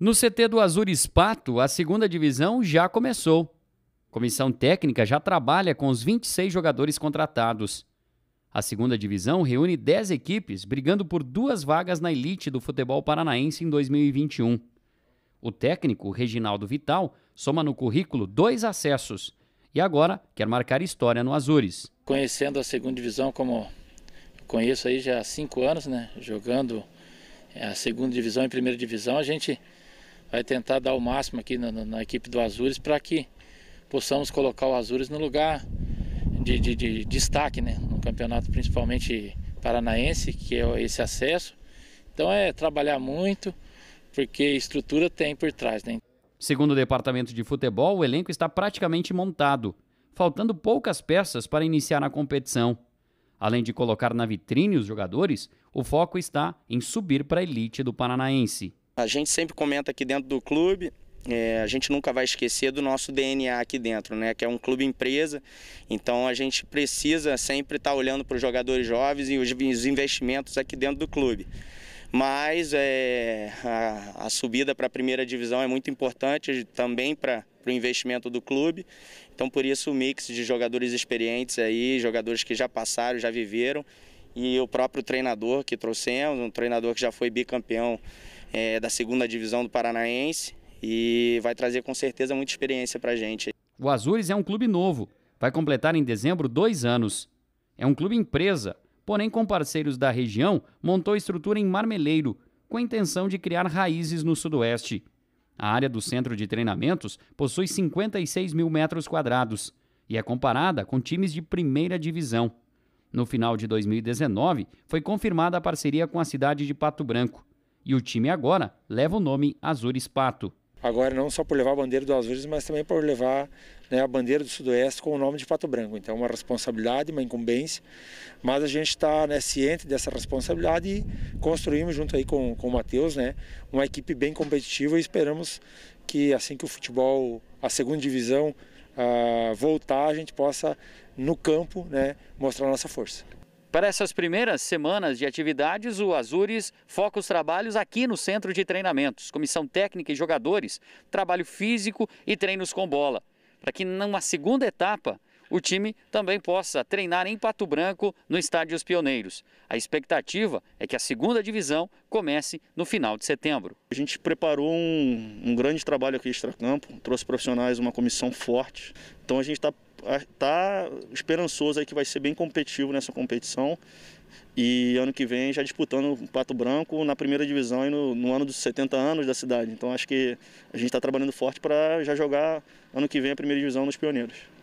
No CT do Azul Espato, a segunda divisão já começou. comissão técnica já trabalha com os 26 jogadores contratados. A segunda divisão reúne 10 equipes brigando por duas vagas na elite do futebol paranaense em 2021. O técnico Reginaldo Vital soma no currículo dois acessos e agora quer marcar história no Azures. Conhecendo a segunda divisão como conheço aí já há cinco anos, né? Jogando é, a segunda divisão e primeira divisão, a gente vai tentar dar o máximo aqui na, na equipe do Azures para que possamos colocar o Azures no lugar de, de, de, destaque, né? No campeonato principalmente paranaense, que é esse acesso. Então é trabalhar muito, porque estrutura tem por trás, né? Segundo o departamento de futebol, o elenco está praticamente montado, faltando poucas peças para iniciar a competição. Além de colocar na vitrine os jogadores, o foco está em subir para a elite do Paranaense. A gente sempre comenta aqui dentro do clube, é, a gente nunca vai esquecer do nosso DNA aqui dentro, né? Que é um clube empresa, então a gente precisa sempre estar tá olhando para os jogadores jovens e os investimentos aqui dentro do clube. Mas é, a, a subida para a primeira divisão é muito importante também para o investimento do clube. Então por isso o mix de jogadores experientes aí, jogadores que já passaram, já viveram, e o próprio treinador que trouxemos, um treinador que já foi bicampeão é, da segunda divisão do Paranaense e vai trazer com certeza muita experiência para a gente. O Azures é um clube novo, vai completar em dezembro dois anos. É um clube empresa, porém com parceiros da região, montou estrutura em Marmeleiro, com a intenção de criar raízes no Sudoeste. A área do centro de treinamentos possui 56 mil metros quadrados e é comparada com times de primeira divisão. No final de 2019, foi confirmada a parceria com a cidade de Pato Branco e o time agora leva o nome Azures Pato. Agora, não só por levar a bandeira do Azures, mas também por levar né, a bandeira do Sudoeste com o nome de Pato Branco. Então, uma responsabilidade, uma incumbência, mas a gente está né, ciente dessa responsabilidade e construímos junto aí com, com o Matheus né, uma equipe bem competitiva e esperamos que assim que o futebol, a segunda divisão, uh, voltar, a gente possa, no campo, né, mostrar nossa força. Para essas primeiras semanas de atividades, o Azures foca os trabalhos aqui no centro de treinamentos, comissão técnica e jogadores, trabalho físico e treinos com bola, para que numa segunda etapa o time também possa treinar em Pato Branco no Estádio Os Pioneiros. A expectativa é que a segunda divisão comece no final de setembro. A gente preparou um, um grande trabalho aqui campo, trouxe profissionais, uma comissão forte. Então a gente está tá esperançoso aí que vai ser bem competitivo nessa competição. E ano que vem já disputando o Pato Branco na primeira divisão e no, no ano dos 70 anos da cidade. Então acho que a gente está trabalhando forte para já jogar ano que vem a primeira divisão nos pioneiros.